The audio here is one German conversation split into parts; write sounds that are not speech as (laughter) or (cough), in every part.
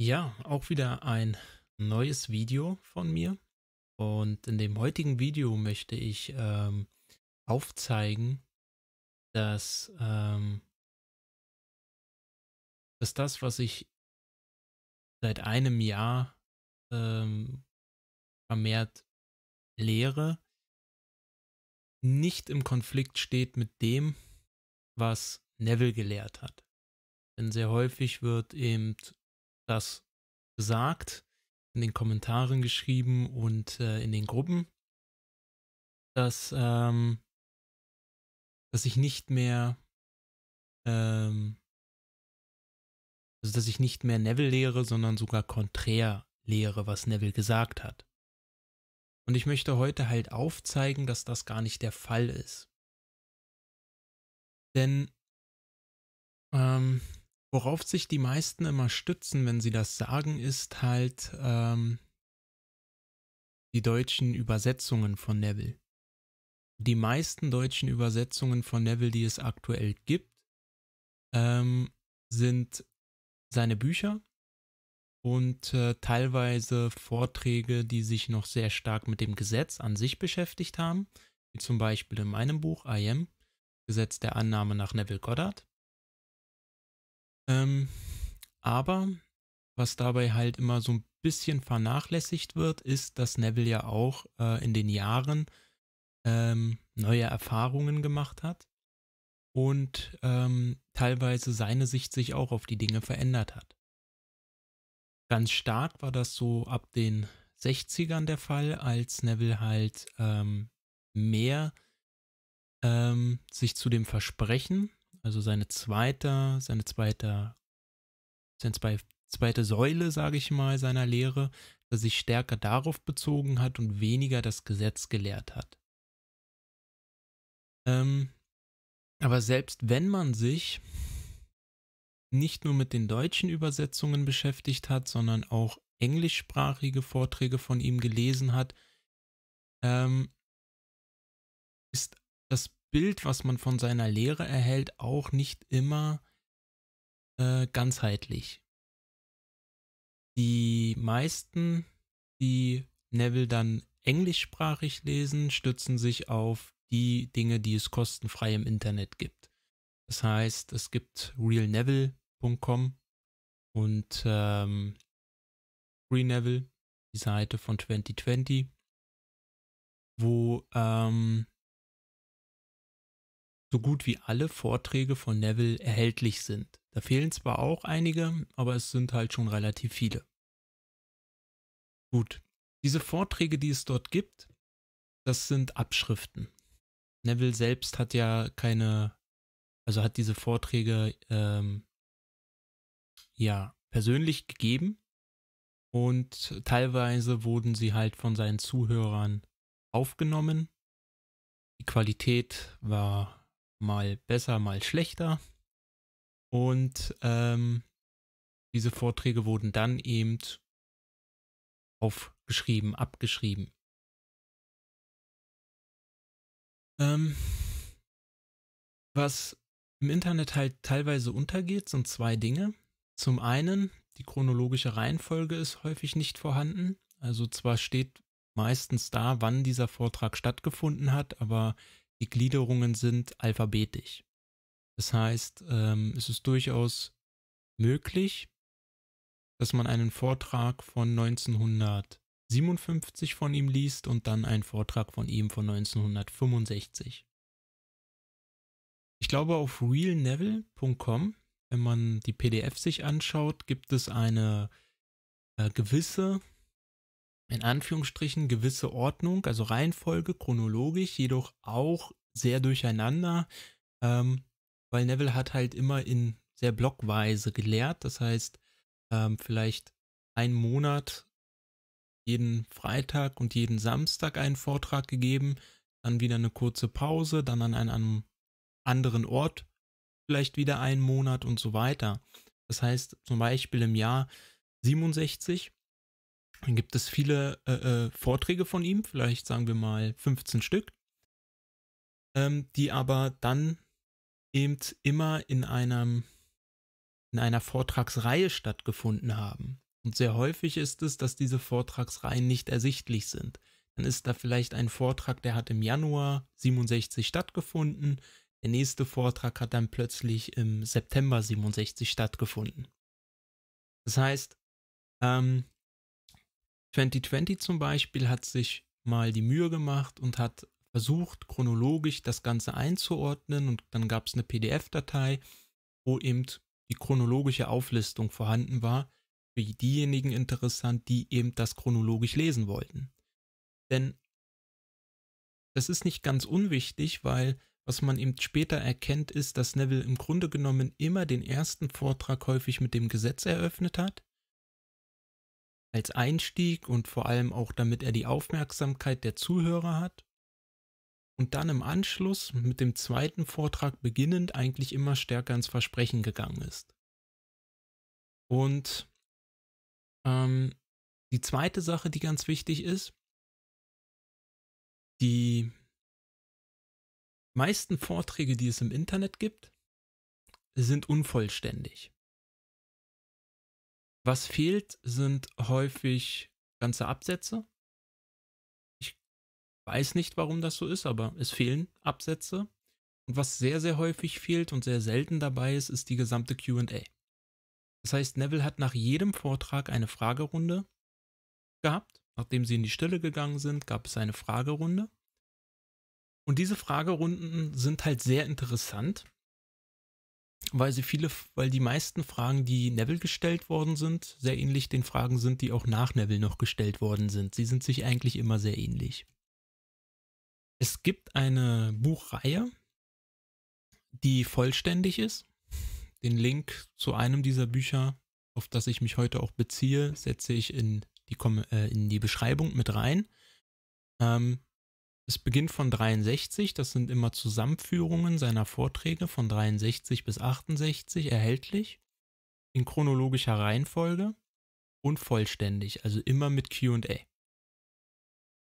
Ja, auch wieder ein neues Video von mir. Und in dem heutigen Video möchte ich ähm, aufzeigen, dass, ähm, dass das, was ich seit einem Jahr ähm, vermehrt lehre, nicht im Konflikt steht mit dem, was Neville gelehrt hat. Denn sehr häufig wird eben das gesagt, in den Kommentaren geschrieben und äh, in den Gruppen, dass, ähm, dass ich nicht mehr, ähm, also dass ich nicht mehr Neville lehre, sondern sogar konträr lehre, was Neville gesagt hat. Und ich möchte heute halt aufzeigen, dass das gar nicht der Fall ist. Denn ähm, Worauf sich die meisten immer stützen, wenn sie das sagen, ist halt ähm, die deutschen Übersetzungen von Neville. Die meisten deutschen Übersetzungen von Neville, die es aktuell gibt, ähm, sind seine Bücher und äh, teilweise Vorträge, die sich noch sehr stark mit dem Gesetz an sich beschäftigt haben, wie zum Beispiel in meinem Buch I Am, Gesetz der Annahme nach Neville Goddard. Ähm, aber was dabei halt immer so ein bisschen vernachlässigt wird, ist, dass Neville ja auch äh, in den Jahren ähm, neue Erfahrungen gemacht hat und ähm, teilweise seine Sicht sich auch auf die Dinge verändert hat. Ganz stark war das so ab den 60ern der Fall, als Neville halt ähm, mehr ähm, sich zu dem Versprechen also seine zweite, seine zweite, seine zweite Säule, sage ich mal, seiner Lehre, dass er sich stärker darauf bezogen hat und weniger das Gesetz gelehrt hat. Ähm, aber selbst wenn man sich nicht nur mit den deutschen Übersetzungen beschäftigt hat, sondern auch englischsprachige Vorträge von ihm gelesen hat, ähm, ist das Bild, was man von seiner Lehre erhält, auch nicht immer äh, ganzheitlich. Die meisten, die Neville dann englischsprachig lesen, stützen sich auf die Dinge, die es kostenfrei im Internet gibt. Das heißt, es gibt realneville.com und ähm, Free die Seite von 2020, wo ähm, so gut wie alle Vorträge von Neville erhältlich sind. Da fehlen zwar auch einige, aber es sind halt schon relativ viele. Gut, diese Vorträge, die es dort gibt, das sind Abschriften. Neville selbst hat ja keine, also hat diese Vorträge ähm, ja persönlich gegeben und teilweise wurden sie halt von seinen Zuhörern aufgenommen. Die Qualität war mal besser, mal schlechter. Und ähm, diese Vorträge wurden dann eben aufgeschrieben, abgeschrieben. Ähm, was im Internet halt teilweise untergeht, sind zwei Dinge. Zum einen, die chronologische Reihenfolge ist häufig nicht vorhanden. Also zwar steht meistens da, wann dieser Vortrag stattgefunden hat, aber die Gliederungen sind alphabetisch. Das heißt, ähm, es ist durchaus möglich, dass man einen Vortrag von 1957 von ihm liest und dann einen Vortrag von ihm von 1965. Ich glaube, auf realnevel.com, wenn man die PDF sich anschaut, gibt es eine äh, gewisse in Anführungsstrichen gewisse Ordnung, also Reihenfolge, chronologisch, jedoch auch sehr durcheinander, ähm, weil Neville hat halt immer in sehr blockweise gelehrt, das heißt ähm, vielleicht einen Monat jeden Freitag und jeden Samstag einen Vortrag gegeben, dann wieder eine kurze Pause, dann an einem anderen Ort vielleicht wieder einen Monat und so weiter. Das heißt zum Beispiel im Jahr 67 dann gibt es viele äh, äh, Vorträge von ihm, vielleicht sagen wir mal 15 Stück, ähm, die aber dann eben immer in einem in einer Vortragsreihe stattgefunden haben. Und sehr häufig ist es, dass diese Vortragsreihen nicht ersichtlich sind. Dann ist da vielleicht ein Vortrag, der hat im Januar 67 stattgefunden, der nächste Vortrag hat dann plötzlich im September 67 stattgefunden. Das heißt, ähm, 2020 zum Beispiel hat sich mal die Mühe gemacht und hat versucht, chronologisch das Ganze einzuordnen und dann gab es eine PDF-Datei, wo eben die chronologische Auflistung vorhanden war, für diejenigen interessant, die eben das chronologisch lesen wollten. Denn das ist nicht ganz unwichtig, weil was man eben später erkennt, ist, dass Neville im Grunde genommen immer den ersten Vortrag häufig mit dem Gesetz eröffnet hat als Einstieg und vor allem auch damit er die Aufmerksamkeit der Zuhörer hat. Und dann im Anschluss mit dem zweiten Vortrag beginnend eigentlich immer stärker ins Versprechen gegangen ist. Und ähm, die zweite Sache, die ganz wichtig ist, die meisten Vorträge, die es im Internet gibt, sind unvollständig. Was fehlt, sind häufig ganze Absätze. Ich weiß nicht, warum das so ist, aber es fehlen Absätze. Und was sehr, sehr häufig fehlt und sehr selten dabei ist, ist die gesamte QA. Das heißt, Neville hat nach jedem Vortrag eine Fragerunde gehabt. Nachdem sie in die Stille gegangen sind, gab es eine Fragerunde. Und diese Fragerunden sind halt sehr interessant, weil sie viele, weil die meisten Fragen, die Neville gestellt worden sind, sehr ähnlich den Fragen sind, die auch nach Neville noch gestellt worden sind. Sie sind sich eigentlich immer sehr ähnlich. Es gibt eine Buchreihe, die vollständig ist. Den Link zu einem dieser Bücher, auf das ich mich heute auch beziehe, setze ich in die, äh, in die Beschreibung mit rein. Ähm, es beginnt von 63, das sind immer Zusammenführungen seiner Vorträge von 63 bis 68 erhältlich, in chronologischer Reihenfolge und vollständig, also immer mit QA.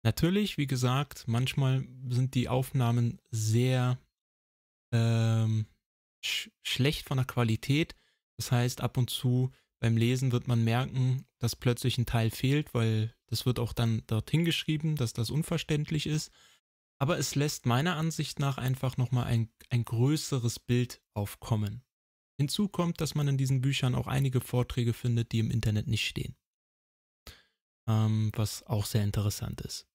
Natürlich, wie gesagt, manchmal sind die Aufnahmen sehr ähm, sch schlecht von der Qualität. Das heißt, ab und zu beim Lesen wird man merken, dass plötzlich ein Teil fehlt, weil das wird auch dann dorthin geschrieben, dass das unverständlich ist aber es lässt meiner Ansicht nach einfach nochmal ein, ein größeres Bild aufkommen. Hinzu kommt, dass man in diesen Büchern auch einige Vorträge findet, die im Internet nicht stehen. Ähm, was auch sehr interessant ist.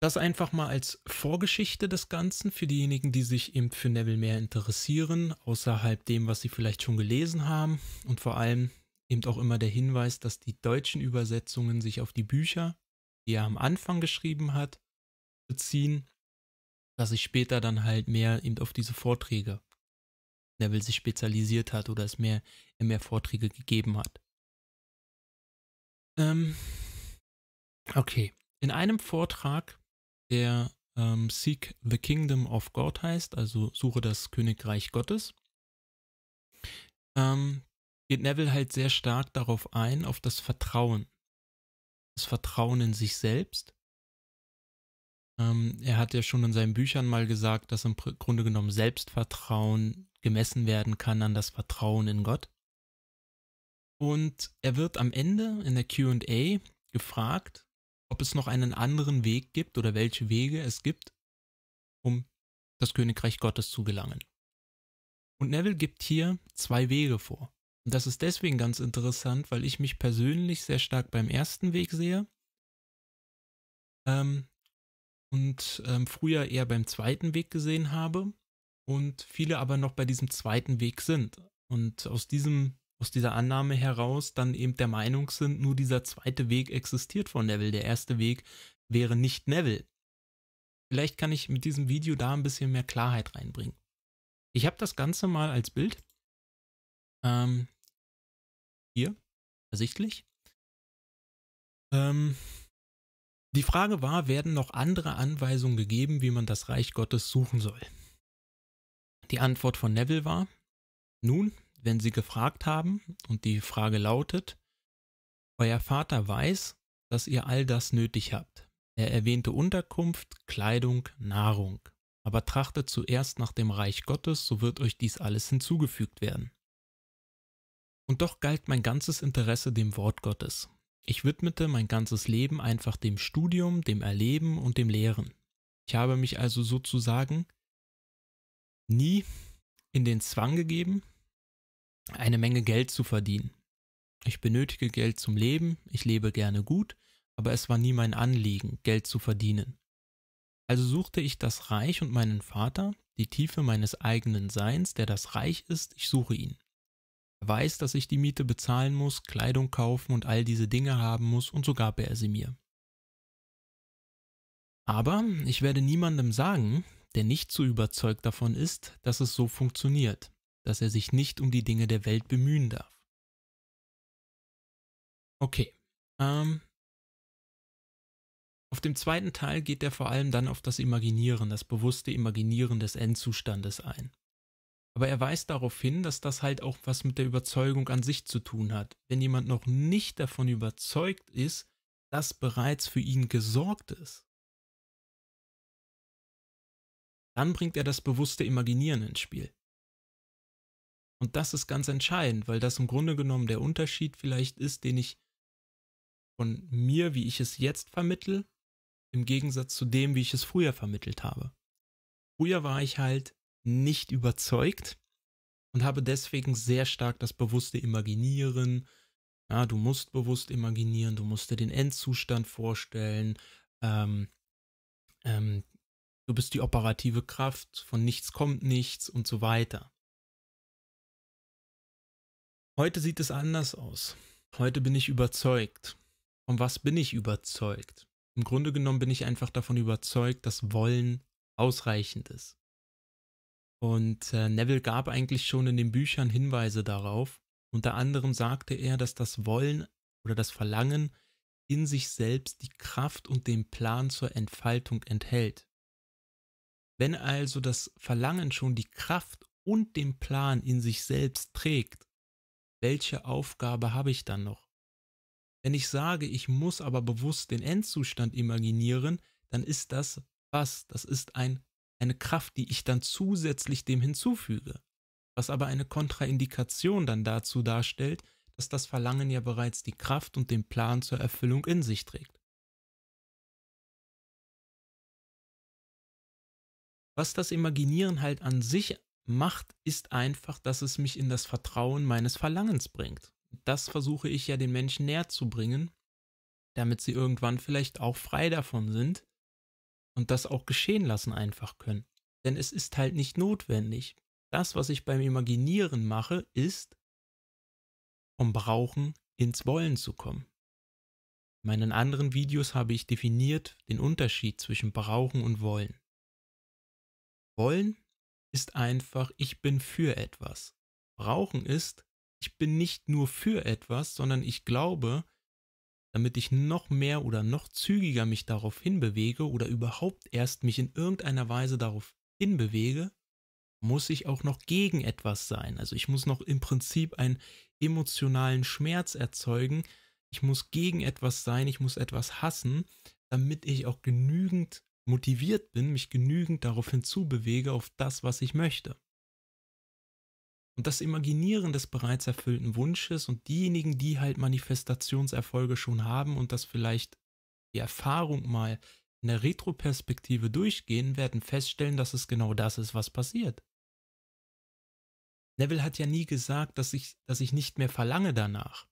Das einfach mal als Vorgeschichte des Ganzen für diejenigen, die sich eben für Neville mehr interessieren, außerhalb dem, was sie vielleicht schon gelesen haben. Und vor allem eben auch immer der Hinweis, dass die deutschen Übersetzungen sich auf die Bücher die er am Anfang geschrieben hat, beziehen, dass sich später dann halt mehr eben auf diese Vorträge Neville sich spezialisiert hat oder es mehr, mehr Vorträge gegeben hat. Ähm, okay. In einem Vortrag, der ähm, Seek the Kingdom of God heißt, also suche das Königreich Gottes, ähm, geht Neville halt sehr stark darauf ein, auf das Vertrauen das Vertrauen in sich selbst. Ähm, er hat ja schon in seinen Büchern mal gesagt, dass im Grunde genommen Selbstvertrauen gemessen werden kann an das Vertrauen in Gott. Und er wird am Ende in der QA gefragt, ob es noch einen anderen Weg gibt oder welche Wege es gibt, um das Königreich Gottes zu gelangen. Und Neville gibt hier zwei Wege vor. Und das ist deswegen ganz interessant, weil ich mich persönlich sehr stark beim ersten Weg sehe. Ähm, und ähm, früher eher beim zweiten Weg gesehen habe und viele aber noch bei diesem zweiten Weg sind und aus diesem aus dieser Annahme heraus dann eben der Meinung sind, nur dieser zweite Weg existiert von Neville, der erste Weg wäre nicht Neville. Vielleicht kann ich mit diesem Video da ein bisschen mehr Klarheit reinbringen. Ich habe das Ganze mal als Bild ähm, hier ersichtlich. Ähm, die Frage war, werden noch andere Anweisungen gegeben, wie man das Reich Gottes suchen soll? Die Antwort von Neville war, nun, wenn Sie gefragt haben, und die Frage lautet, Euer Vater weiß, dass ihr all das nötig habt. Er erwähnte Unterkunft, Kleidung, Nahrung. Aber trachtet zuerst nach dem Reich Gottes, so wird euch dies alles hinzugefügt werden. Und doch galt mein ganzes Interesse dem Wort Gottes. Ich widmete mein ganzes Leben einfach dem Studium, dem Erleben und dem Lehren. Ich habe mich also sozusagen nie in den Zwang gegeben, eine Menge Geld zu verdienen. Ich benötige Geld zum Leben, ich lebe gerne gut, aber es war nie mein Anliegen, Geld zu verdienen. Also suchte ich das Reich und meinen Vater, die Tiefe meines eigenen Seins, der das Reich ist, ich suche ihn weiß, dass ich die Miete bezahlen muss, Kleidung kaufen und all diese Dinge haben muss, und so gab er sie mir. Aber ich werde niemandem sagen, der nicht so überzeugt davon ist, dass es so funktioniert, dass er sich nicht um die Dinge der Welt bemühen darf. Okay, ähm, auf dem zweiten Teil geht er vor allem dann auf das Imaginieren, das bewusste Imaginieren des Endzustandes ein. Aber er weist darauf hin, dass das halt auch was mit der Überzeugung an sich zu tun hat. Wenn jemand noch nicht davon überzeugt ist, dass bereits für ihn gesorgt ist, dann bringt er das bewusste Imaginieren ins Spiel. Und das ist ganz entscheidend, weil das im Grunde genommen der Unterschied vielleicht ist, den ich von mir, wie ich es jetzt vermittel, im Gegensatz zu dem, wie ich es früher vermittelt habe. Früher war ich halt nicht überzeugt und habe deswegen sehr stark das bewusste Imaginieren. Ja, du musst bewusst imaginieren, du musst dir den Endzustand vorstellen. Ähm, ähm, du bist die operative Kraft, von nichts kommt nichts und so weiter. Heute sieht es anders aus. Heute bin ich überzeugt. Von was bin ich überzeugt? Im Grunde genommen bin ich einfach davon überzeugt, dass Wollen ausreichend ist. Und äh, Neville gab eigentlich schon in den Büchern Hinweise darauf. Unter anderem sagte er, dass das Wollen oder das Verlangen in sich selbst die Kraft und den Plan zur Entfaltung enthält. Wenn also das Verlangen schon die Kraft und den Plan in sich selbst trägt, welche Aufgabe habe ich dann noch? Wenn ich sage, ich muss aber bewusst den Endzustand imaginieren, dann ist das was? Das ist ein eine Kraft, die ich dann zusätzlich dem hinzufüge, was aber eine Kontraindikation dann dazu darstellt, dass das Verlangen ja bereits die Kraft und den Plan zur Erfüllung in sich trägt. Was das Imaginieren halt an sich macht, ist einfach, dass es mich in das Vertrauen meines Verlangens bringt. Das versuche ich ja den Menschen näher zu bringen, damit sie irgendwann vielleicht auch frei davon sind, und das auch geschehen lassen einfach können. Denn es ist halt nicht notwendig. Das, was ich beim Imaginieren mache, ist, vom Brauchen ins Wollen zu kommen. In meinen anderen Videos habe ich definiert den Unterschied zwischen Brauchen und Wollen. Wollen ist einfach, ich bin für etwas. Brauchen ist, ich bin nicht nur für etwas, sondern ich glaube, damit ich noch mehr oder noch zügiger mich darauf hinbewege oder überhaupt erst mich in irgendeiner Weise darauf hinbewege, muss ich auch noch gegen etwas sein. Also ich muss noch im Prinzip einen emotionalen Schmerz erzeugen. Ich muss gegen etwas sein, ich muss etwas hassen, damit ich auch genügend motiviert bin, mich genügend darauf hinzubewege, auf das, was ich möchte und das Imaginieren des bereits erfüllten Wunsches und diejenigen, die halt Manifestationserfolge schon haben und das vielleicht die Erfahrung mal in der Retroperspektive durchgehen, werden feststellen, dass es genau das ist, was passiert. Neville hat ja nie gesagt, dass ich, dass ich nicht mehr verlange danach.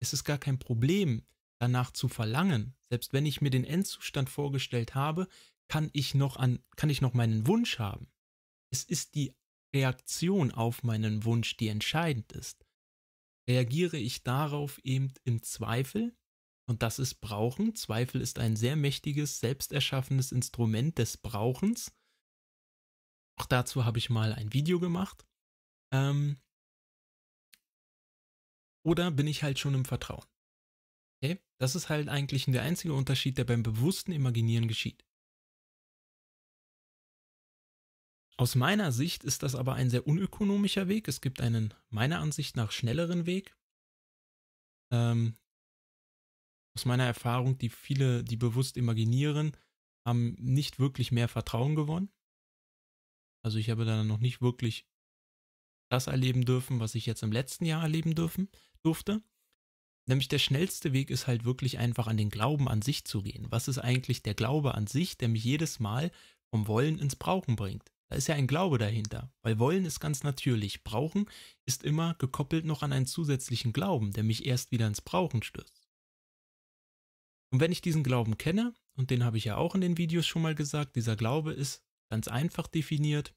Es ist gar kein Problem, danach zu verlangen. Selbst wenn ich mir den Endzustand vorgestellt habe, kann ich noch an, kann ich noch meinen Wunsch haben. Es ist die Reaktion auf meinen Wunsch, die entscheidend ist. Reagiere ich darauf eben im Zweifel? Und das ist Brauchen. Zweifel ist ein sehr mächtiges, selbst erschaffenes Instrument des Brauchens. Auch dazu habe ich mal ein Video gemacht. Ähm oder bin ich halt schon im Vertrauen? Okay? Das ist halt eigentlich der einzige Unterschied, der beim bewussten Imaginieren geschieht. Aus meiner Sicht ist das aber ein sehr unökonomischer Weg. Es gibt einen meiner Ansicht nach schnelleren Weg. Ähm, aus meiner Erfahrung, die viele, die bewusst imaginieren, haben nicht wirklich mehr Vertrauen gewonnen. Also ich habe da noch nicht wirklich das erleben dürfen, was ich jetzt im letzten Jahr erleben dürfen, durfte. Nämlich der schnellste Weg ist halt wirklich einfach an den Glauben an sich zu gehen. Was ist eigentlich der Glaube an sich, der mich jedes Mal vom Wollen ins Brauchen bringt? ist ja ein Glaube dahinter, weil wollen ist ganz natürlich. Brauchen ist immer gekoppelt noch an einen zusätzlichen Glauben, der mich erst wieder ins Brauchen stößt. Und wenn ich diesen Glauben kenne, und den habe ich ja auch in den Videos schon mal gesagt, dieser Glaube ist ganz einfach definiert.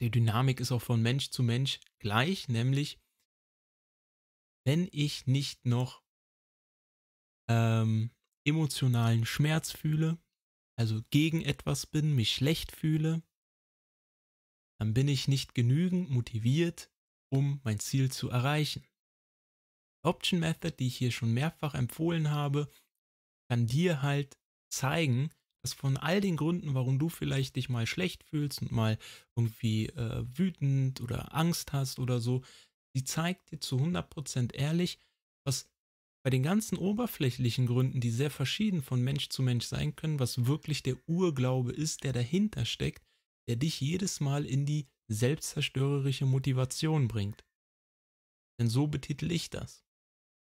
Die Dynamik ist auch von Mensch zu Mensch gleich, nämlich wenn ich nicht noch ähm, emotionalen Schmerz fühle, also gegen etwas bin, mich schlecht fühle, dann bin ich nicht genügend motiviert, um mein Ziel zu erreichen. Option Method, die ich hier schon mehrfach empfohlen habe, kann dir halt zeigen, dass von all den Gründen, warum du vielleicht dich mal schlecht fühlst und mal irgendwie äh, wütend oder Angst hast oder so, sie zeigt dir zu 100% ehrlich, was bei den ganzen oberflächlichen Gründen, die sehr verschieden von Mensch zu Mensch sein können, was wirklich der Urglaube ist, der dahinter steckt der dich jedes Mal in die selbstzerstörerische Motivation bringt. Denn so betitel ich das.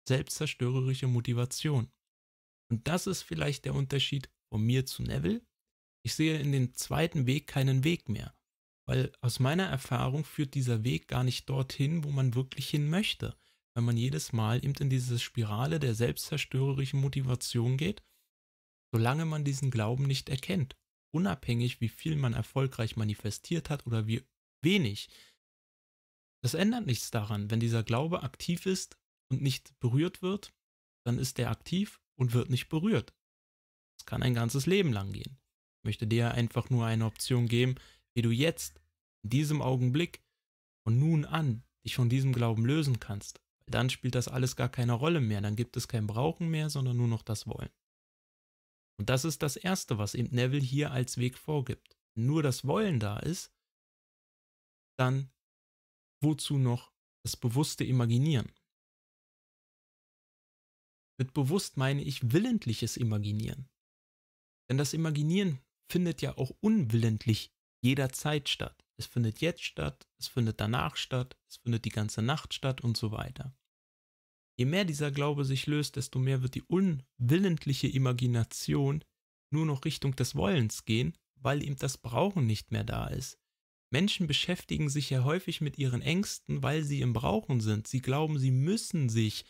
Selbstzerstörerische Motivation. Und das ist vielleicht der Unterschied von mir zu Neville. Ich sehe in dem zweiten Weg keinen Weg mehr, weil aus meiner Erfahrung führt dieser Weg gar nicht dorthin, wo man wirklich hin möchte, wenn man jedes Mal eben in diese Spirale der selbstzerstörerischen Motivation geht, solange man diesen Glauben nicht erkennt unabhängig, wie viel man erfolgreich manifestiert hat oder wie wenig. Das ändert nichts daran. Wenn dieser Glaube aktiv ist und nicht berührt wird, dann ist der aktiv und wird nicht berührt. Das kann ein ganzes Leben lang gehen. Ich möchte dir einfach nur eine Option geben, wie du jetzt, in diesem Augenblick, von nun an dich von diesem Glauben lösen kannst. dann spielt das alles gar keine Rolle mehr. Dann gibt es kein Brauchen mehr, sondern nur noch das Wollen. Und das ist das Erste, was eben Neville hier als Weg vorgibt. Wenn nur das Wollen da ist, dann wozu noch das bewusste Imaginieren? Mit bewusst meine ich willentliches Imaginieren. Denn das Imaginieren findet ja auch unwillentlich jederzeit statt. Es findet jetzt statt, es findet danach statt, es findet die ganze Nacht statt und so weiter. Je mehr dieser Glaube sich löst, desto mehr wird die unwillentliche Imagination nur noch Richtung des Wollens gehen, weil ihm das Brauchen nicht mehr da ist. Menschen beschäftigen sich ja häufig mit ihren Ängsten, weil sie im Brauchen sind. Sie glauben, sie müssen sich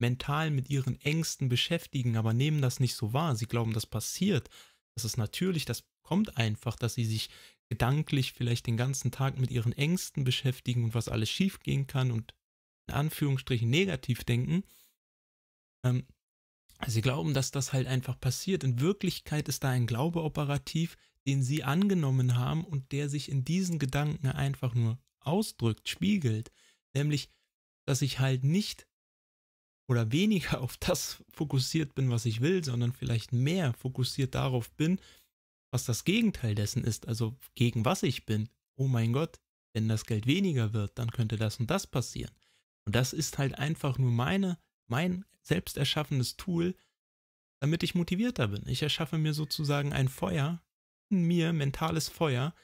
mental mit ihren Ängsten beschäftigen, aber nehmen das nicht so wahr. Sie glauben, das passiert. Das ist natürlich, das kommt einfach, dass sie sich gedanklich vielleicht den ganzen Tag mit ihren Ängsten beschäftigen und was alles schiefgehen kann und in Anführungsstrichen negativ denken. Ähm, sie glauben, dass das halt einfach passiert. In Wirklichkeit ist da ein Glaube operativ, den sie angenommen haben und der sich in diesen Gedanken einfach nur ausdrückt, spiegelt. Nämlich, dass ich halt nicht oder weniger auf das fokussiert bin, was ich will, sondern vielleicht mehr fokussiert darauf bin, was das Gegenteil dessen ist, also gegen was ich bin. Oh mein Gott, wenn das Geld weniger wird, dann könnte das und das passieren. Und das ist halt einfach nur meine, mein selbst erschaffenes Tool, damit ich motivierter bin. Ich erschaffe mir sozusagen ein Feuer, in mir mentales Feuer,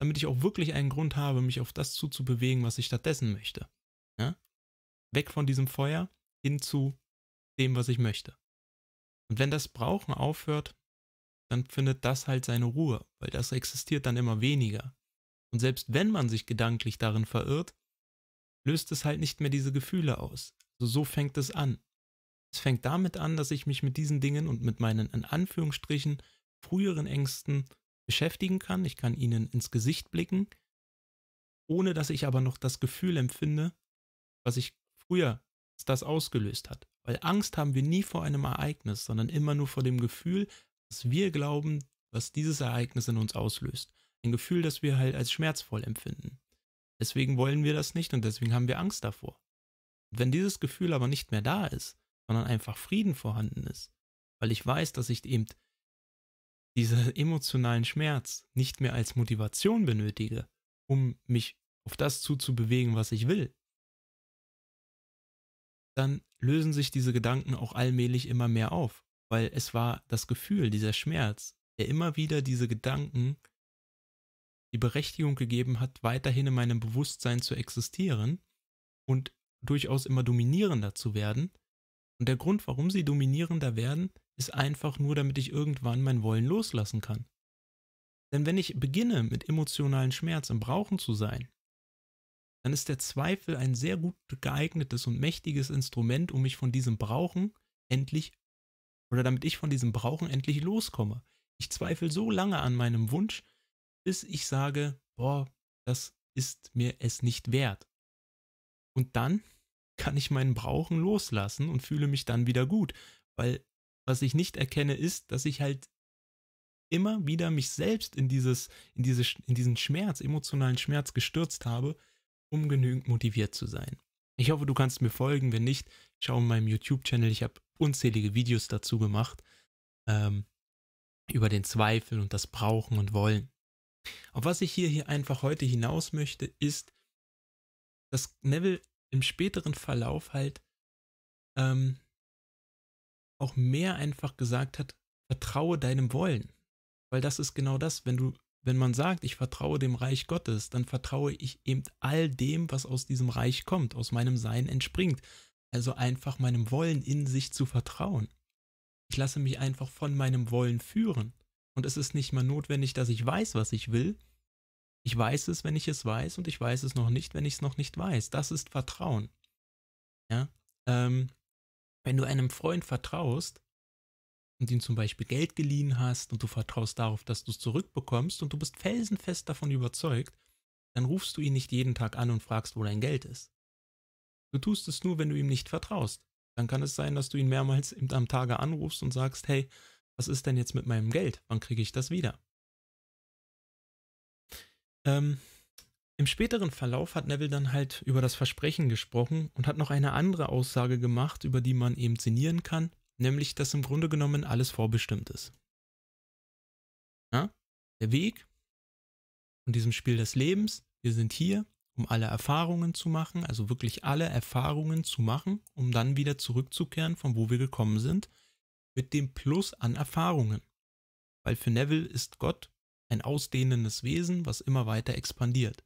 damit ich auch wirklich einen Grund habe, mich auf das zuzubewegen, was ich stattdessen möchte. Ja? Weg von diesem Feuer hin zu dem, was ich möchte. Und wenn das Brauchen aufhört, dann findet das halt seine Ruhe, weil das existiert dann immer weniger. Und selbst wenn man sich gedanklich darin verirrt, löst es halt nicht mehr diese Gefühle aus. Also so fängt es an. Es fängt damit an, dass ich mich mit diesen Dingen und mit meinen in Anführungsstrichen früheren Ängsten beschäftigen kann. Ich kann ihnen ins Gesicht blicken, ohne dass ich aber noch das Gefühl empfinde, was ich früher das ausgelöst hat. Weil Angst haben wir nie vor einem Ereignis, sondern immer nur vor dem Gefühl, dass wir glauben, was dieses Ereignis in uns auslöst. Ein Gefühl, das wir halt als schmerzvoll empfinden. Deswegen wollen wir das nicht und deswegen haben wir Angst davor. Wenn dieses Gefühl aber nicht mehr da ist, sondern einfach Frieden vorhanden ist, weil ich weiß, dass ich eben diesen emotionalen Schmerz nicht mehr als Motivation benötige, um mich auf das zuzubewegen, was ich will, dann lösen sich diese Gedanken auch allmählich immer mehr auf, weil es war das Gefühl, dieser Schmerz, der immer wieder diese Gedanken die Berechtigung gegeben hat, weiterhin in meinem Bewusstsein zu existieren und durchaus immer dominierender zu werden. Und der Grund, warum sie dominierender werden, ist einfach nur, damit ich irgendwann mein Wollen loslassen kann. Denn wenn ich beginne, mit emotionalen Schmerz im Brauchen zu sein, dann ist der Zweifel ein sehr gut geeignetes und mächtiges Instrument, um mich von diesem Brauchen endlich oder damit ich von diesem Brauchen endlich loskomme. Ich zweifle so lange an meinem Wunsch, bis ich sage, boah, das ist mir es nicht wert. Und dann kann ich meinen Brauchen loslassen und fühle mich dann wieder gut, weil was ich nicht erkenne ist, dass ich halt immer wieder mich selbst in dieses in diese in diesen Schmerz, emotionalen Schmerz gestürzt habe, um genügend motiviert zu sein. Ich hoffe, du kannst mir folgen, wenn nicht, schau in meinem YouTube Channel, ich habe unzählige Videos dazu gemacht ähm, über den Zweifel und das Brauchen und Wollen. Auf was ich hier, hier einfach heute hinaus möchte, ist, dass Neville im späteren Verlauf halt ähm, auch mehr einfach gesagt hat, vertraue deinem Wollen. Weil das ist genau das, wenn du, wenn man sagt, ich vertraue dem Reich Gottes, dann vertraue ich eben all dem, was aus diesem Reich kommt, aus meinem Sein entspringt. Also einfach meinem Wollen in sich zu vertrauen. Ich lasse mich einfach von meinem Wollen führen. Und es ist nicht mal notwendig, dass ich weiß, was ich will. Ich weiß es, wenn ich es weiß, und ich weiß es noch nicht, wenn ich es noch nicht weiß. Das ist Vertrauen. Ja? Ähm, wenn du einem Freund vertraust und ihm zum Beispiel Geld geliehen hast und du vertraust darauf, dass du es zurückbekommst und du bist felsenfest davon überzeugt, dann rufst du ihn nicht jeden Tag an und fragst, wo dein Geld ist. Du tust es nur, wenn du ihm nicht vertraust. Dann kann es sein, dass du ihn mehrmals am Tage anrufst und sagst, hey, was ist denn jetzt mit meinem Geld? Wann kriege ich das wieder? Ähm, Im späteren Verlauf hat Neville dann halt über das Versprechen gesprochen und hat noch eine andere Aussage gemacht, über die man eben sinnieren kann, nämlich dass im Grunde genommen alles vorbestimmt ist. Ja? Der Weg von diesem Spiel des Lebens, wir sind hier, um alle Erfahrungen zu machen, also wirklich alle Erfahrungen zu machen, um dann wieder zurückzukehren, von wo wir gekommen sind mit dem Plus an Erfahrungen. Weil für Neville ist Gott ein ausdehnendes Wesen, was immer weiter expandiert.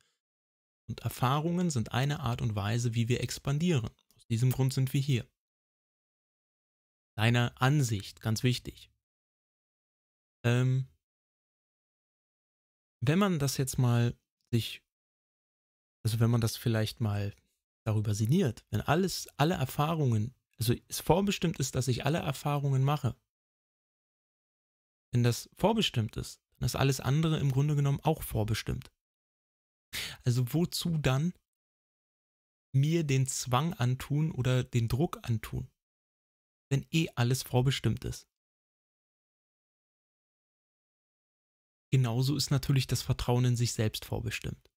Und Erfahrungen sind eine Art und Weise, wie wir expandieren. Aus diesem Grund sind wir hier. Deine Ansicht, ganz wichtig. Ähm, wenn man das jetzt mal sich, also wenn man das vielleicht mal darüber sinniert, wenn alles, alle Erfahrungen also es vorbestimmt ist, dass ich alle Erfahrungen mache. Wenn das vorbestimmt ist, dann ist alles andere im Grunde genommen auch vorbestimmt. Also wozu dann mir den Zwang antun oder den Druck antun, wenn eh alles vorbestimmt ist? Genauso ist natürlich das Vertrauen in sich selbst vorbestimmt.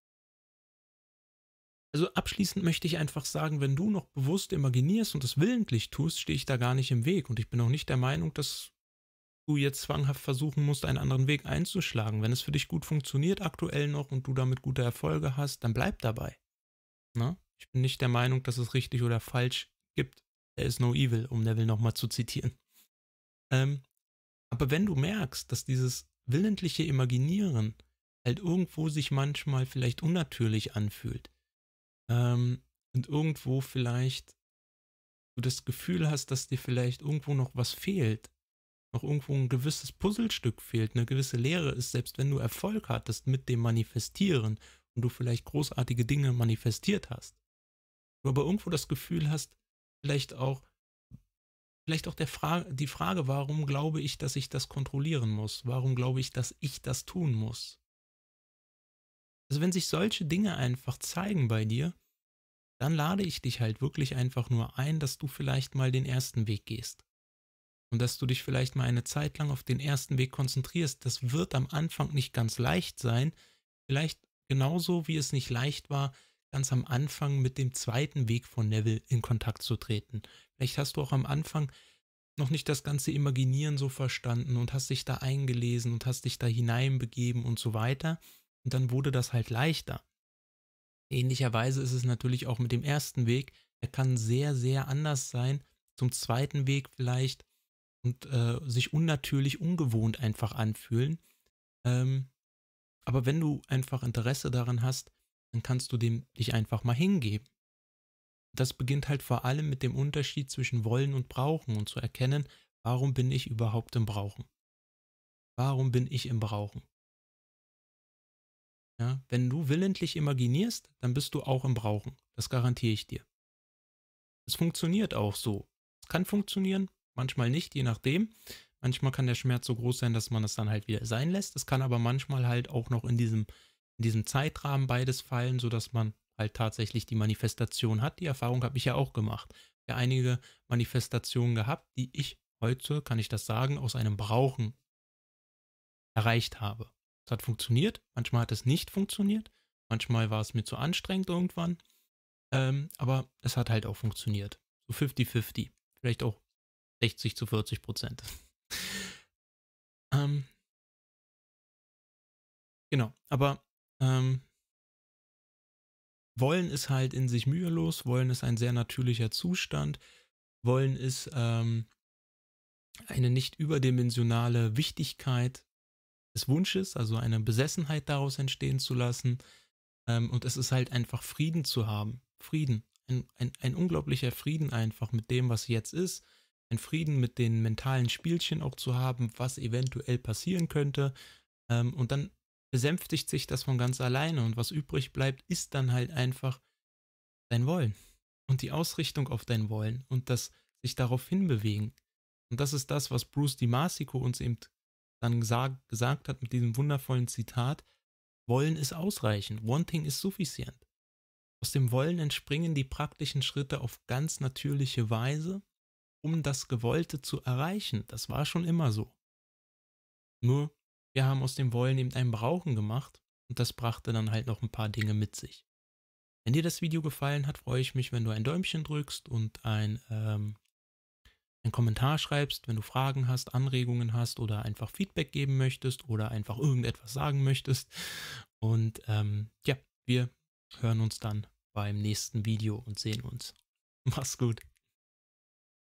Also abschließend möchte ich einfach sagen, wenn du noch bewusst imaginierst und das willentlich tust, stehe ich da gar nicht im Weg. Und ich bin auch nicht der Meinung, dass du jetzt zwanghaft versuchen musst, einen anderen Weg einzuschlagen. Wenn es für dich gut funktioniert aktuell noch und du damit gute Erfolge hast, dann bleib dabei. Na? Ne? Ich bin nicht der Meinung, dass es richtig oder falsch gibt. There is no evil, um Neville nochmal zu zitieren. Ähm, aber wenn du merkst, dass dieses willentliche Imaginieren halt irgendwo sich manchmal vielleicht unnatürlich anfühlt, ähm, und irgendwo vielleicht du das Gefühl hast, dass dir vielleicht irgendwo noch was fehlt, noch irgendwo ein gewisses Puzzlestück fehlt, eine gewisse Lehre ist, selbst wenn du Erfolg hattest mit dem Manifestieren und du vielleicht großartige Dinge manifestiert hast, du aber irgendwo das Gefühl hast, vielleicht auch, vielleicht auch der Fra die Frage, warum glaube ich, dass ich das kontrollieren muss? Warum glaube ich, dass ich das tun muss? Also wenn sich solche Dinge einfach zeigen bei dir, dann lade ich dich halt wirklich einfach nur ein, dass du vielleicht mal den ersten Weg gehst. Und dass du dich vielleicht mal eine Zeit lang auf den ersten Weg konzentrierst. Das wird am Anfang nicht ganz leicht sein. Vielleicht genauso wie es nicht leicht war, ganz am Anfang mit dem zweiten Weg von Neville in Kontakt zu treten. Vielleicht hast du auch am Anfang noch nicht das ganze Imaginieren so verstanden und hast dich da eingelesen und hast dich da hineinbegeben und so weiter und dann wurde das halt leichter. Ähnlicherweise ist es natürlich auch mit dem ersten Weg. Er kann sehr, sehr anders sein zum zweiten Weg vielleicht und äh, sich unnatürlich, ungewohnt einfach anfühlen. Ähm, aber wenn du einfach Interesse daran hast, dann kannst du dem dich einfach mal hingeben. Das beginnt halt vor allem mit dem Unterschied zwischen wollen und brauchen und zu erkennen, warum bin ich überhaupt im Brauchen? Warum bin ich im Brauchen? Ja, wenn du willentlich imaginierst, dann bist du auch im Brauchen. Das garantiere ich dir. Es funktioniert auch so. Es kann funktionieren, manchmal nicht, je nachdem. Manchmal kann der Schmerz so groß sein, dass man es dann halt wieder sein lässt. Es kann aber manchmal halt auch noch in diesem, in diesem Zeitrahmen beides fallen, sodass man halt tatsächlich die Manifestation hat. Die Erfahrung habe ich ja auch gemacht. Ich habe Ja, einige Manifestationen gehabt, die ich heute, kann ich das sagen, aus einem Brauchen erreicht habe. Es hat funktioniert, manchmal hat es nicht funktioniert, manchmal war es mir zu anstrengend irgendwann. Ähm, aber es hat halt auch funktioniert. So 50-50. Vielleicht auch 60 zu 40 Prozent. (laughs) ähm, genau, aber ähm, wollen ist halt in sich mühelos, wollen ist ein sehr natürlicher Zustand, wollen ist ähm, eine nicht überdimensionale Wichtigkeit, des Wunsches, also eine Besessenheit daraus entstehen zu lassen. Ähm, und es ist halt einfach Frieden zu haben. Frieden. Ein, ein, ein unglaublicher Frieden einfach mit dem, was jetzt ist. Ein Frieden mit den mentalen Spielchen auch zu haben, was eventuell passieren könnte. Ähm, und dann besänftigt sich das von ganz alleine. Und was übrig bleibt, ist dann halt einfach dein Wollen. Und die Ausrichtung auf dein Wollen. Und das sich darauf hinbewegen. Und das ist das, was Bruce DiMasico uns eben dann gesagt, gesagt hat mit diesem wundervollen Zitat, Wollen ist ausreichend, Wanting ist suffizient. Aus dem Wollen entspringen die praktischen Schritte auf ganz natürliche Weise, um das Gewollte zu erreichen. Das war schon immer so. Nur, wir haben aus dem Wollen eben ein Brauchen gemacht und das brachte dann halt noch ein paar Dinge mit sich. Wenn dir das Video gefallen hat, freue ich mich, wenn du ein Däumchen drückst und ein ähm, einen Kommentar schreibst, wenn du Fragen hast, Anregungen hast oder einfach Feedback geben möchtest oder einfach irgendetwas sagen möchtest. Und ähm, ja, wir hören uns dann beim nächsten Video und sehen uns. Mach's gut.